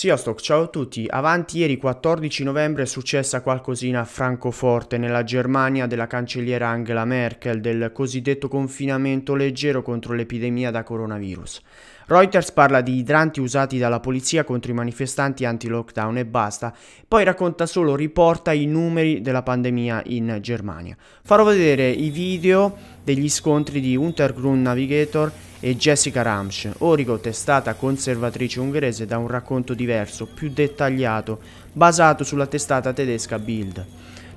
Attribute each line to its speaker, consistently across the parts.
Speaker 1: Sziostok, ciao a tutti. Avanti ieri 14 novembre è successa qualcosina a Francoforte, nella Germania, della cancelliera Angela Merkel, del cosiddetto confinamento leggero contro l'epidemia da coronavirus. Reuters parla di idranti usati dalla polizia contro i manifestanti anti-lockdown e basta, poi racconta solo, riporta i numeri della pandemia in Germania. Farò vedere i video degli scontri di Untergrund Navigator e Jessica Ramsch, orico testata conservatrice ungherese da un racconto diverso, più dettagliato, basato sulla testata tedesca Bild.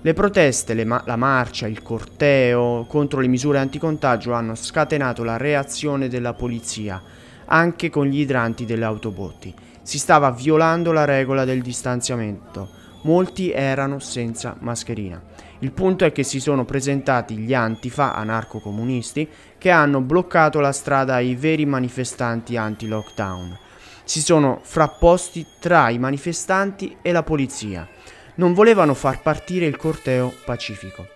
Speaker 1: Le proteste, le ma la marcia, il corteo contro le misure anticontagio hanno scatenato la reazione della polizia, anche con gli idranti delle autobotti. Si stava violando la regola del distanziamento. Molti erano senza mascherina. Il punto è che si sono presentati gli antifa anarcocomunisti che hanno bloccato la strada ai veri manifestanti anti-lockdown. Si sono frapposti tra i manifestanti e la polizia. Non volevano far partire il corteo pacifico.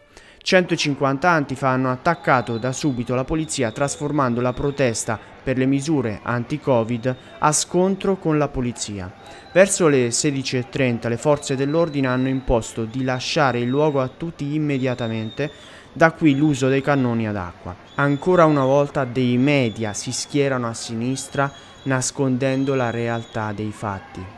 Speaker 1: 150 antifa hanno attaccato da subito la polizia trasformando la protesta per le misure anti-covid a scontro con la polizia. Verso le 16.30 le forze dell'ordine hanno imposto di lasciare il luogo a tutti immediatamente, da qui l'uso dei cannoni ad acqua. Ancora una volta dei media si schierano a sinistra nascondendo la realtà dei fatti.